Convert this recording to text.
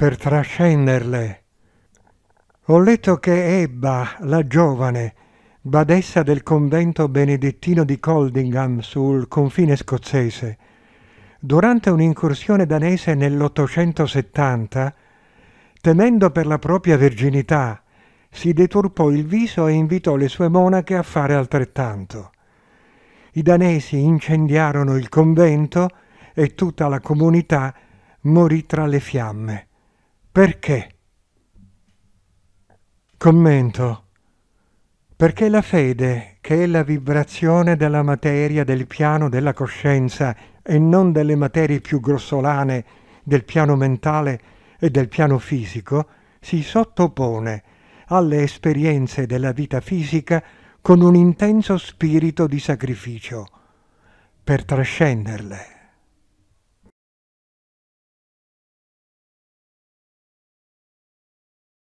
per trascenderle. Ho letto che Ebba, la giovane, badessa del convento benedettino di Coldingham sul confine scozzese, durante un'incursione danese nell'870, temendo per la propria verginità, si deturpò il viso e invitò le sue monache a fare altrettanto. I danesi incendiarono il convento e tutta la comunità morì tra le fiamme. Perché? Commento. Perché la fede, che è la vibrazione della materia del piano della coscienza e non delle materie più grossolane del piano mentale e del piano fisico, si sottopone alle esperienze della vita fisica con un intenso spirito di sacrificio per trascenderle.